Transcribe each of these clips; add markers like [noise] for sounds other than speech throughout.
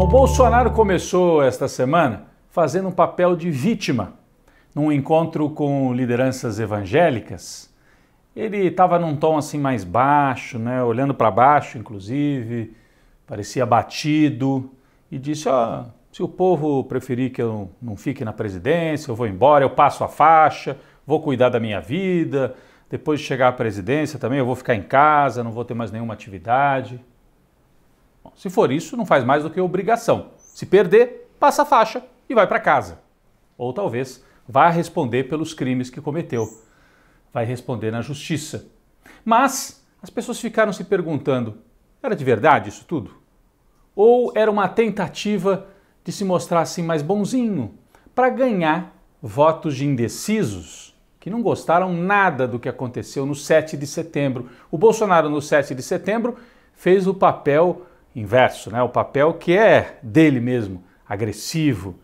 Bom, Bolsonaro começou esta semana fazendo um papel de vítima. Num encontro com lideranças evangélicas, ele estava num tom assim mais baixo, né, olhando para baixo, inclusive, parecia batido e disse: "Ó, oh, se o povo preferir que eu não fique na presidência, eu vou embora, eu passo a faixa, vou cuidar da minha vida. Depois de chegar à presidência também, eu vou ficar em casa, não vou ter mais nenhuma atividade." Bom, se for isso, não faz mais do que obrigação. Se perder, passa a faixa e vai para casa. Ou talvez vá responder pelos crimes que cometeu. Vai responder na justiça. Mas as pessoas ficaram se perguntando: era de verdade isso tudo? Ou era uma tentativa de se mostrar assim mais bonzinho para ganhar votos de indecisos que não gostaram nada do que aconteceu no 7 de setembro? O Bolsonaro, no 7 de setembro, fez o papel inverso, né? o papel que é dele mesmo, agressivo,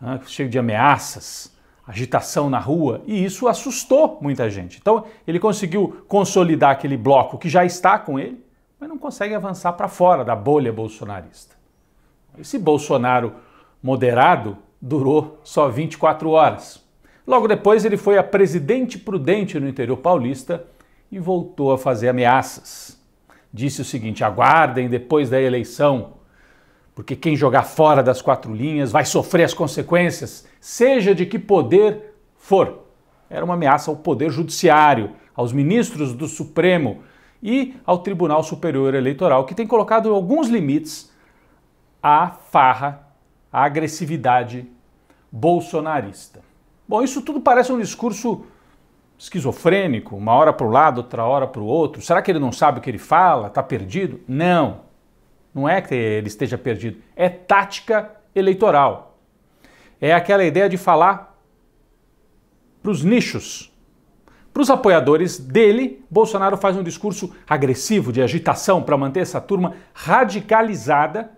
né? cheio de ameaças, agitação na rua, e isso assustou muita gente. Então ele conseguiu consolidar aquele bloco que já está com ele, mas não consegue avançar para fora da bolha bolsonarista. Esse Bolsonaro moderado durou só 24 horas. Logo depois ele foi a presidente prudente no interior paulista e voltou a fazer ameaças disse o seguinte: aguardem depois da eleição, porque quem jogar fora das quatro linhas vai sofrer as consequências, seja de que poder for. Era uma ameaça ao Poder Judiciário, aos ministros do Supremo e ao Tribunal Superior Eleitoral, que tem colocado alguns limites à farra, à agressividade bolsonarista. Bom, isso tudo parece um discurso esquizofrênico, uma hora para o lado, outra hora para o outro? Será que ele não sabe o que ele fala? Está perdido? Não. Não é que ele esteja perdido. É tática eleitoral. É aquela ideia de falar para os nichos. Para os apoiadores dele, Bolsonaro faz um discurso agressivo de agitação para manter essa turma radicalizada,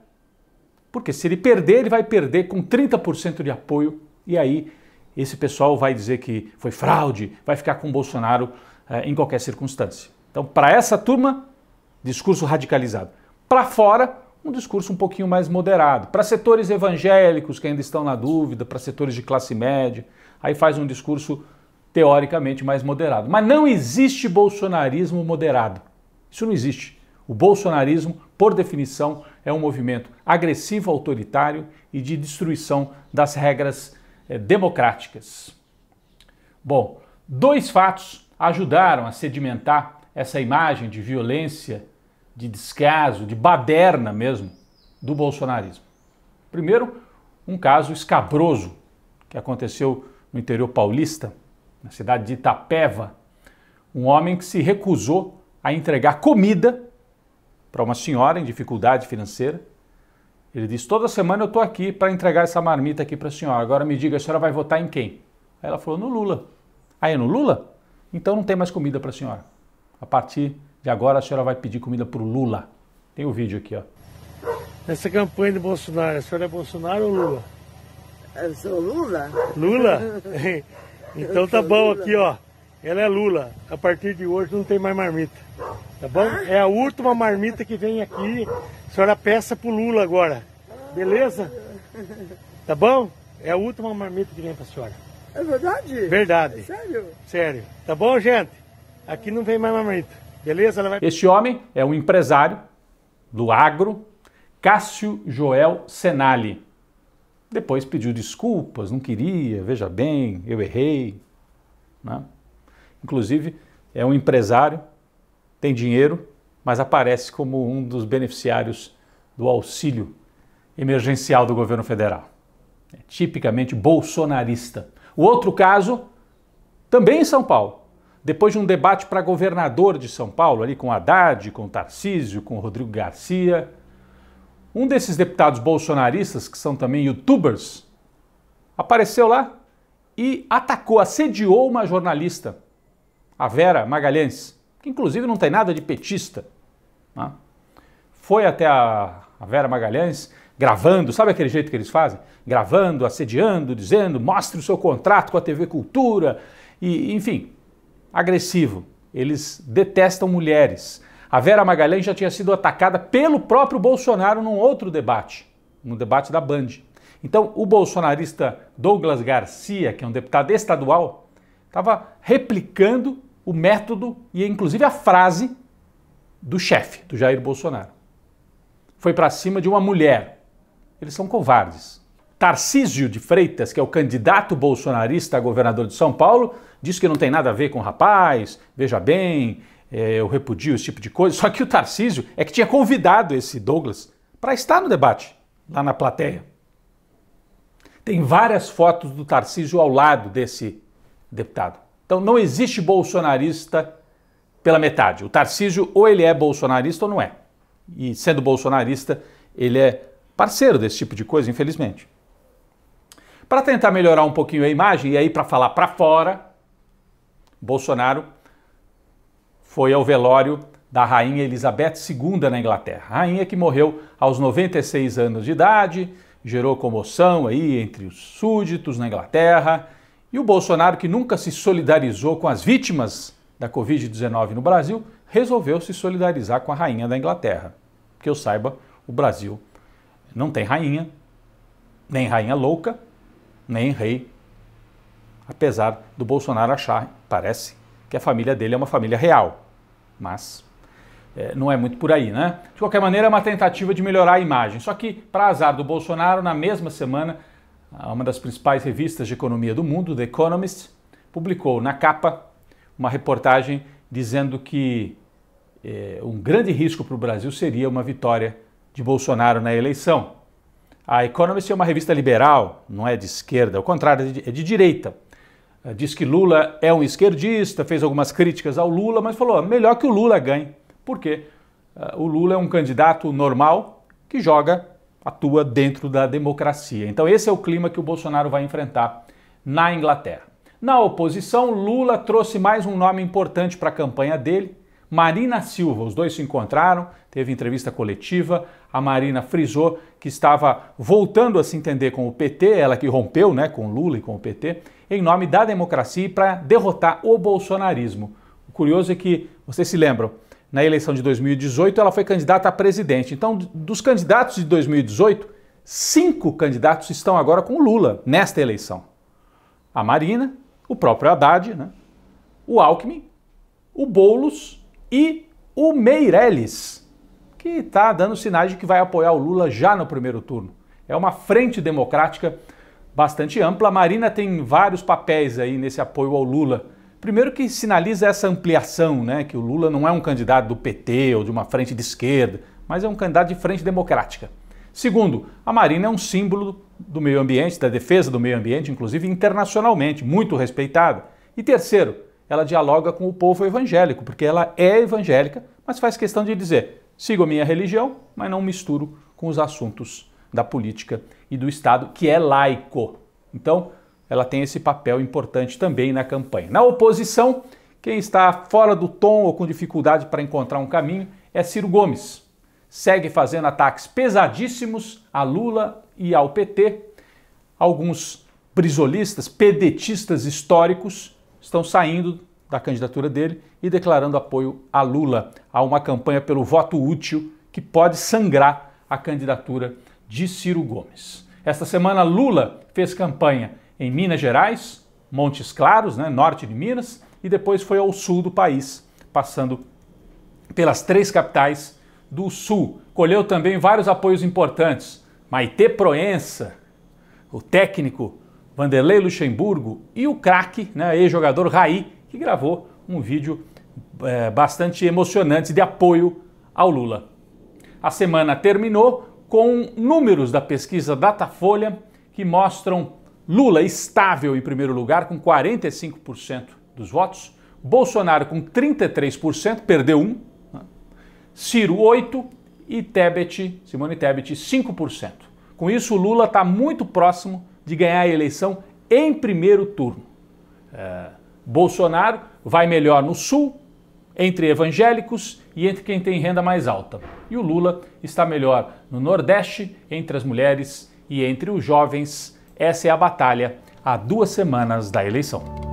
porque se ele perder, ele vai perder com 30% de apoio e aí esse pessoal vai dizer que foi fraude, vai ficar com Bolsonaro eh, em qualquer circunstância. Então, para essa turma, discurso radicalizado. Para fora, um discurso um pouquinho mais moderado. Para setores evangélicos que ainda estão na dúvida, para setores de classe média, aí faz um discurso teoricamente mais moderado. Mas não existe bolsonarismo moderado. Isso não existe. O bolsonarismo, por definição, é um movimento agressivo, autoritário e de destruição das regras eh, democráticas. Bom, dois fatos ajudaram a sedimentar essa imagem de violência, de descaso, de baderna mesmo do bolsonarismo. Primeiro, um caso escabroso que aconteceu no interior paulista, na cidade de Itapeva, um homem que se recusou a entregar comida para uma senhora em dificuldade financeira ele diz: Toda semana eu estou aqui para entregar essa marmita aqui para a senhora. Agora me diga, a senhora vai votar em quem? Aí ela falou: No Lula. Aí, ah, é no Lula? Então não tem mais comida para a senhora. A partir de agora a senhora vai pedir comida para o Lula. Tem o vídeo aqui, ó. Nessa campanha do Bolsonaro, a senhora é Bolsonaro ou Lula? Eu sou Lula. Lula? [laughs] então tá bom Lula. aqui, ó. Ela é Lula. A partir de hoje não tem mais marmita. Tá bom? É a última marmita que vem aqui a senhora peça pro Lula agora. Beleza? Tá bom? É a última marmita que vem pra senhora. É verdade? Verdade. É sério? Sério. Tá bom, gente? Aqui não vem mais marmita. Beleza? Vai... Este homem é um empresário do agro, Cássio Joel Senali. Depois pediu desculpas, não queria, veja bem, eu errei. Né? Inclusive, é um empresário, tem dinheiro, mas aparece como um dos beneficiários do auxílio emergencial do governo federal. É tipicamente bolsonarista. O outro caso, também em São Paulo. Depois de um debate para governador de São Paulo, ali com Haddad, com Tarcísio, com Rodrigo Garcia, um desses deputados bolsonaristas, que são também youtubers, apareceu lá e atacou, assediou uma jornalista, a Vera Magalhães, que inclusive não tem nada de petista, né? Foi até a, a Vera Magalhães gravando, sabe aquele jeito que eles fazem? Gravando, assediando, dizendo, mostre o seu contrato com a TV Cultura, e, enfim, agressivo. Eles detestam mulheres. A Vera Magalhães já tinha sido atacada pelo próprio Bolsonaro num outro debate, no debate da Band. Então, o bolsonarista Douglas Garcia, que é um deputado estadual, estava replicando o método e, inclusive, a frase do chefe, do Jair Bolsonaro. Foi para cima de uma mulher. Eles são covardes. Tarcísio de Freitas, que é o candidato bolsonarista a governador de São Paulo, diz que não tem nada a ver com o rapaz, veja bem, é, eu repudio esse tipo de coisa. Só que o Tarcísio é que tinha convidado esse Douglas para estar no debate, lá na plateia. Tem várias fotos do Tarcísio ao lado desse deputado. Então não existe bolsonarista pela metade. O Tarcísio ou ele é bolsonarista ou não é. E sendo bolsonarista, ele é parceiro desse tipo de coisa, infelizmente. Para tentar melhorar um pouquinho a imagem e aí para falar para fora, Bolsonaro foi ao velório da rainha Elizabeth II na Inglaterra. Rainha que morreu aos 96 anos de idade, gerou comoção aí entre os súditos na Inglaterra, e o Bolsonaro que nunca se solidarizou com as vítimas da Covid-19 no Brasil, resolveu se solidarizar com a rainha da Inglaterra. Que eu saiba, o Brasil não tem rainha, nem rainha louca, nem rei. Apesar do Bolsonaro achar, parece, que a família dele é uma família real. Mas é, não é muito por aí, né? De qualquer maneira, é uma tentativa de melhorar a imagem. Só que, para azar do Bolsonaro, na mesma semana, uma das principais revistas de economia do mundo, The Economist, publicou na capa uma reportagem dizendo que é, um grande risco para o Brasil seria uma vitória de Bolsonaro na eleição. A Economist é uma revista liberal, não é de esquerda, ao contrário, é de, é de direita. É, diz que Lula é um esquerdista, fez algumas críticas ao Lula, mas falou: melhor que o Lula ganhe. Por quê? É, o Lula é um candidato normal que joga, atua dentro da democracia. Então, esse é o clima que o Bolsonaro vai enfrentar na Inglaterra. Na oposição, Lula trouxe mais um nome importante para a campanha dele, Marina Silva. Os dois se encontraram, teve entrevista coletiva. A Marina frisou que estava voltando a se entender com o PT, ela que rompeu né, com Lula e com o PT, em nome da democracia e para derrotar o bolsonarismo. O curioso é que, vocês se lembram, na eleição de 2018 ela foi candidata a presidente. Então, dos candidatos de 2018, cinco candidatos estão agora com Lula nesta eleição. A Marina, o próprio Haddad, né? o Alckmin, o Boulos e o Meirelles, que está dando sinais de que vai apoiar o Lula já no primeiro turno. É uma frente democrática bastante ampla. A Marina tem vários papéis aí nesse apoio ao Lula. Primeiro que sinaliza essa ampliação, né, que o Lula não é um candidato do PT ou de uma frente de esquerda, mas é um candidato de frente democrática. Segundo, a Marina é um símbolo do meio ambiente, da defesa do meio ambiente, inclusive internacionalmente, muito respeitada. E terceiro, ela dialoga com o povo evangélico, porque ela é evangélica, mas faz questão de dizer: sigo a minha religião, mas não misturo com os assuntos da política e do Estado, que é laico. Então, ela tem esse papel importante também na campanha. Na oposição, quem está fora do tom ou com dificuldade para encontrar um caminho é Ciro Gomes. Segue fazendo ataques pesadíssimos a Lula e ao PT, alguns prisolistas, pedetistas históricos, estão saindo da candidatura dele e declarando apoio a Lula, a uma campanha pelo voto útil que pode sangrar a candidatura de Ciro Gomes. Esta semana, Lula fez campanha em Minas Gerais, Montes Claros, né, norte de Minas, e depois foi ao sul do país, passando pelas três capitais do sul. Colheu também vários apoios importantes Maite Proença, o técnico Vanderlei Luxemburgo e o craque, né, ex-jogador Raí, que gravou um vídeo é, bastante emocionante de apoio ao Lula. A semana terminou com números da pesquisa Datafolha que mostram Lula estável em primeiro lugar, com 45% dos votos, Bolsonaro com 33%, perdeu um, né. Ciro 8%, e Tebet, Simone Tebet, 5%. Com isso, o Lula está muito próximo de ganhar a eleição em primeiro turno. É, Bolsonaro vai melhor no Sul, entre evangélicos e entre quem tem renda mais alta. E o Lula está melhor no Nordeste, entre as mulheres e entre os jovens. Essa é a batalha há duas semanas da eleição.